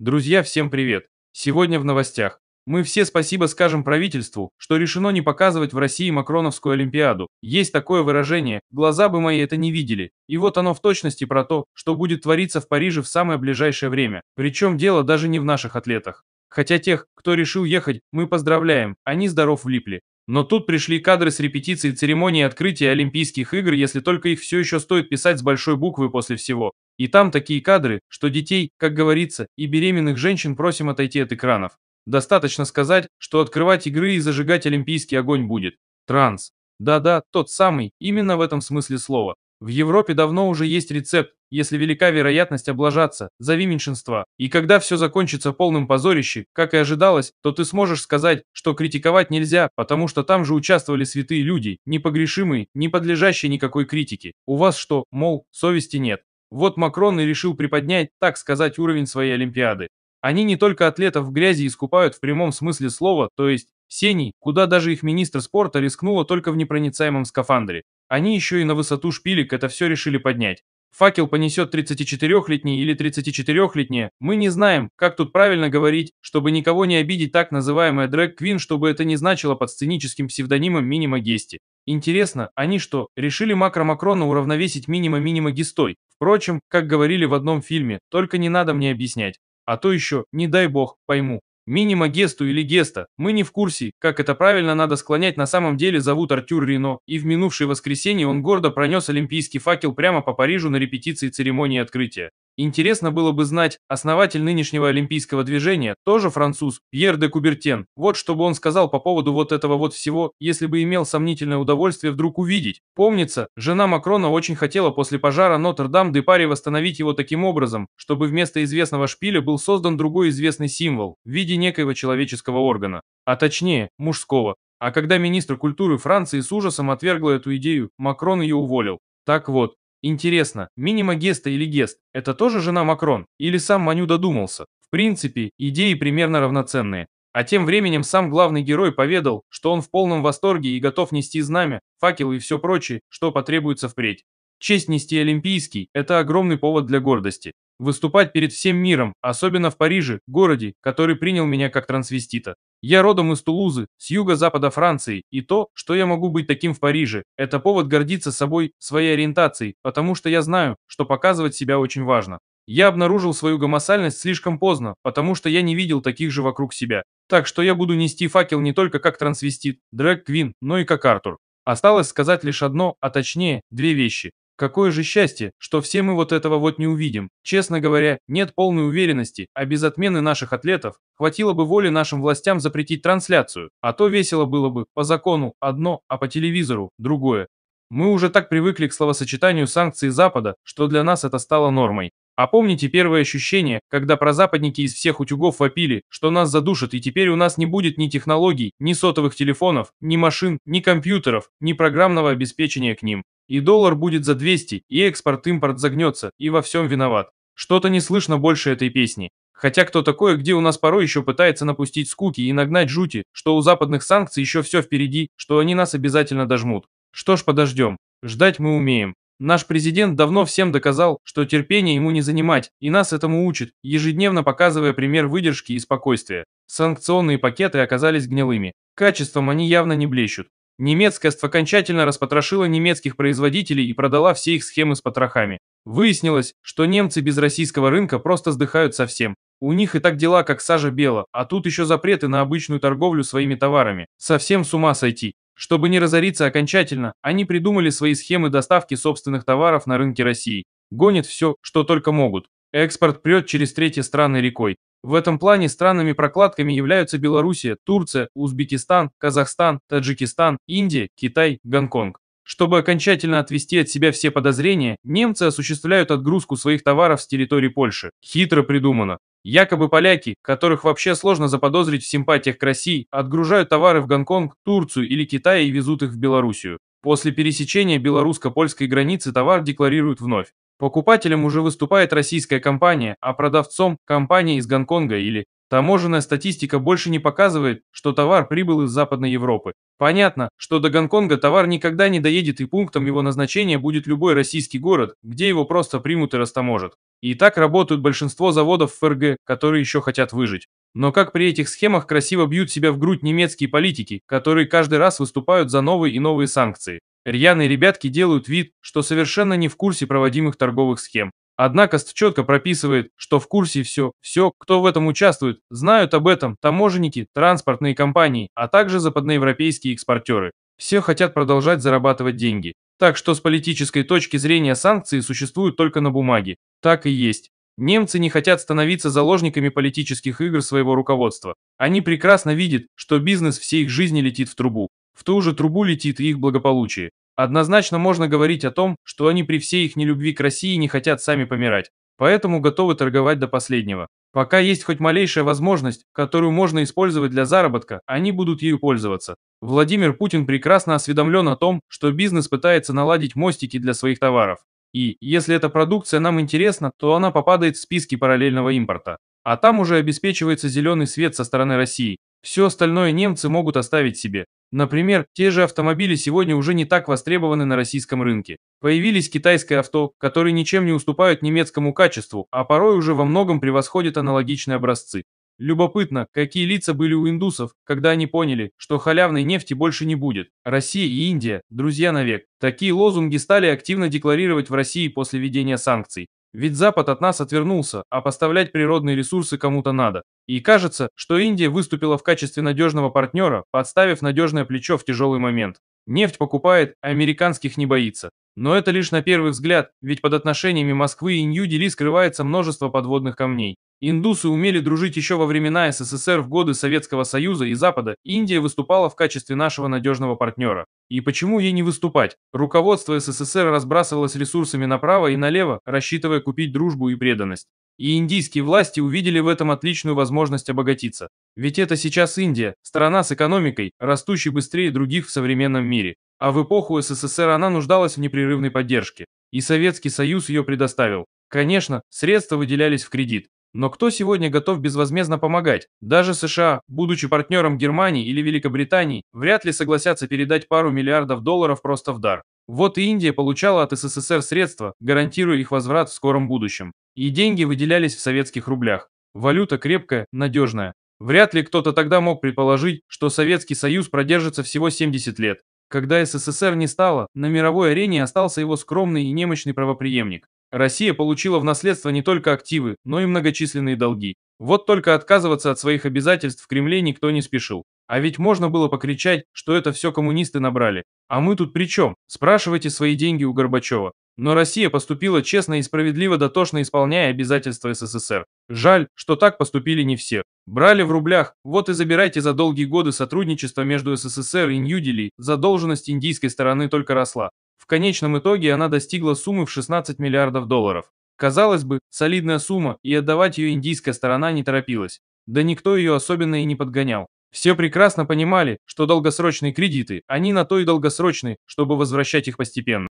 Друзья, всем привет! Сегодня в новостях. Мы все спасибо скажем правительству, что решено не показывать в России Макроновскую Олимпиаду. Есть такое выражение «глаза бы мои это не видели». И вот оно в точности про то, что будет твориться в Париже в самое ближайшее время. Причем дело даже не в наших атлетах. Хотя тех, кто решил ехать, мы поздравляем, они здоров влипли. Но тут пришли кадры с репетиции церемонии открытия Олимпийских игр, если только их все еще стоит писать с большой буквы после всего. И там такие кадры, что детей, как говорится, и беременных женщин просим отойти от экранов. Достаточно сказать, что открывать игры и зажигать олимпийский огонь будет. Транс. Да-да, тот самый, именно в этом смысле слова. В Европе давно уже есть рецепт, если велика вероятность облажаться, зови меньшинства. И когда все закончится полным позорище, как и ожидалось, то ты сможешь сказать, что критиковать нельзя, потому что там же участвовали святые люди, непогрешимые, не подлежащие никакой критике. У вас что, мол, совести нет. Вот Макрон и решил приподнять, так сказать, уровень своей Олимпиады. Они не только атлетов в грязи искупают в прямом смысле слова, то есть сеней, куда даже их министр спорта рискнула только в непроницаемом скафандре. Они еще и на высоту шпилек это все решили поднять. Факел понесет 34-летний или 34-летняя. Мы не знаем, как тут правильно говорить, чтобы никого не обидеть так называемая дрэк-квин, чтобы это не значило под сценическим псевдонимом Минима Гести. Интересно, они что, решили макро-макрона уравновесить минима-минима гестой? Впрочем, как говорили в одном фильме, только не надо мне объяснять. А то еще, не дай бог, пойму. Минима Гесту или Геста, мы не в курсе, как это правильно надо склонять на самом деле зовут Артюр Рено, и в минувшее воскресенье он гордо пронес олимпийский факел прямо по Парижу на репетиции церемонии открытия. Интересно было бы знать, основатель нынешнего олимпийского движения, тоже француз, Пьер де Кубертен, вот что бы он сказал по поводу вот этого вот всего, если бы имел сомнительное удовольствие вдруг увидеть. Помнится, жена Макрона очень хотела после пожара Нотр-Дам-де-Пари восстановить его таким образом, чтобы вместо известного шпиля был создан другой известный символ в виде некоего человеческого органа, а точнее, мужского. А когда министр культуры Франции с ужасом отвергла эту идею, Макрон ее уволил. Так вот, интересно, минима Геста или Гест – это тоже жена Макрон? Или сам Маню додумался? В принципе, идеи примерно равноценные. А тем временем сам главный герой поведал, что он в полном восторге и готов нести знамя, факел и все прочее, что потребуется впредь. Честь нести Олимпийский – это огромный повод для гордости выступать перед всем миром, особенно в Париже, городе, который принял меня как трансвестита. Я родом из Тулузы, с юго-запада Франции, и то, что я могу быть таким в Париже, это повод гордиться собой, своей ориентацией, потому что я знаю, что показывать себя очень важно. Я обнаружил свою гомосальность слишком поздно, потому что я не видел таких же вокруг себя. Так что я буду нести факел не только как трансвестит, дрэк-квин, но и как Артур. Осталось сказать лишь одно, а точнее, две вещи. Какое же счастье, что все мы вот этого вот не увидим. Честно говоря, нет полной уверенности, а без отмены наших атлетов хватило бы воли нашим властям запретить трансляцию, а то весело было бы по закону одно, а по телевизору другое. Мы уже так привыкли к словосочетанию санкций Запада, что для нас это стало нормой. А помните первое ощущение, когда прозападники из всех утюгов вопили, что нас задушат и теперь у нас не будет ни технологий, ни сотовых телефонов, ни машин, ни компьютеров, ни программного обеспечения к ним. И доллар будет за 200, и экспорт-импорт загнется, и во всем виноват. Что-то не слышно больше этой песни. Хотя кто такое, где у нас порой еще пытается напустить скуки и нагнать жути, что у западных санкций еще все впереди, что они нас обязательно дожмут. Что ж, подождем. Ждать мы умеем. Наш президент давно всем доказал, что терпение ему не занимать, и нас этому учит, ежедневно показывая пример выдержки и спокойствия. Санкционные пакеты оказались гнилыми. Качеством они явно не блещут. Немецкая окончательно распотрошила немецких производителей и продала все их схемы с потрохами. Выяснилось, что немцы без российского рынка просто сдыхают совсем. У них и так дела, как сажа бела, а тут еще запреты на обычную торговлю своими товарами. Совсем с ума сойти. Чтобы не разориться окончательно, они придумали свои схемы доставки собственных товаров на рынке России. Гонят все, что только могут. Экспорт прет через третьи страны рекой. В этом плане странами-прокладками являются Белоруссия, Турция, Узбекистан, Казахстан, Таджикистан, Индия, Китай, Гонконг. Чтобы окончательно отвести от себя все подозрения, немцы осуществляют отгрузку своих товаров с территории Польши. Хитро придумано. Якобы поляки, которых вообще сложно заподозрить в симпатиях к России, отгружают товары в Гонконг, Турцию или Китай и везут их в Белоруссию. После пересечения белорусско-польской границы товар декларируют вновь. Покупателем уже выступает российская компания, а продавцом – компания из Гонконга или Таможенная статистика больше не показывает, что товар прибыл из Западной Европы. Понятно, что до Гонконга товар никогда не доедет и пунктом его назначения будет любой российский город, где его просто примут и растаможат. И так работают большинство заводов ФРГ, которые еще хотят выжить. Но как при этих схемах красиво бьют себя в грудь немецкие политики, которые каждый раз выступают за новые и новые санкции. Рьяные ребятки делают вид, что совершенно не в курсе проводимых торговых схем. Однако СТ четко прописывает, что в курсе все, все, кто в этом участвует, знают об этом таможенники, транспортные компании, а также западноевропейские экспортеры. Все хотят продолжать зарабатывать деньги. Так что с политической точки зрения санкции существуют только на бумаге. Так и есть. Немцы не хотят становиться заложниками политических игр своего руководства. Они прекрасно видят, что бизнес всей их жизни летит в трубу. В ту же трубу летит и их благополучие. Однозначно можно говорить о том, что они при всей их нелюбви к России не хотят сами помирать, поэтому готовы торговать до последнего. Пока есть хоть малейшая возможность, которую можно использовать для заработка, они будут ею пользоваться. Владимир Путин прекрасно осведомлен о том, что бизнес пытается наладить мостики для своих товаров. И, если эта продукция нам интересна, то она попадает в списки параллельного импорта. А там уже обеспечивается зеленый свет со стороны России, все остальное немцы могут оставить себе. Например, те же автомобили сегодня уже не так востребованы на российском рынке. Появились китайские авто, которые ничем не уступают немецкому качеству, а порой уже во многом превосходят аналогичные образцы. Любопытно, какие лица были у индусов, когда они поняли, что халявной нефти больше не будет. Россия и Индия – друзья навек. Такие лозунги стали активно декларировать в России после введения санкций. Ведь Запад от нас отвернулся, а поставлять природные ресурсы кому-то надо. И кажется, что Индия выступила в качестве надежного партнера, подставив надежное плечо в тяжелый момент. Нефть покупает, а американских не боится. Но это лишь на первый взгляд, ведь под отношениями Москвы и Нью-Дели скрывается множество подводных камней. Индусы умели дружить еще во времена СССР в годы Советского Союза и Запада, Индия выступала в качестве нашего надежного партнера. И почему ей не выступать? Руководство СССР разбрасывалось ресурсами направо и налево, рассчитывая купить дружбу и преданность. И индийские власти увидели в этом отличную возможность обогатиться. Ведь это сейчас Индия, страна с экономикой, растущей быстрее других в современном мире. А в эпоху СССР она нуждалась в непрерывной поддержке. И Советский Союз ее предоставил. Конечно, средства выделялись в кредит, но кто сегодня готов безвозмездно помогать? Даже США, будучи партнером Германии или Великобритании, вряд ли согласятся передать пару миллиардов долларов просто в дар. Вот и Индия получала от СССР средства, гарантируя их возврат в скором будущем. И деньги выделялись в советских рублях. Валюта крепкая, надежная. Вряд ли кто-то тогда мог предположить, что Советский Союз продержится всего 70 лет. Когда СССР не стало, на мировой арене остался его скромный и немощный правоприемник. Россия получила в наследство не только активы, но и многочисленные долги. Вот только отказываться от своих обязательств в Кремле никто не спешил. А ведь можно было покричать, что это все коммунисты набрали. А мы тут при чем? Спрашивайте свои деньги у Горбачева. Но Россия поступила честно и справедливо дотошно исполняя обязательства СССР. Жаль, что так поступили не все. Брали в рублях, вот и забирайте за долгие годы сотрудничества между СССР и Нью-Дели, задолженность индийской стороны только росла конечном итоге она достигла суммы в 16 миллиардов долларов. Казалось бы, солидная сумма, и отдавать ее индийская сторона не торопилась. Да никто ее особенно и не подгонял. Все прекрасно понимали, что долгосрочные кредиты, они на то и долгосрочные, чтобы возвращать их постепенно.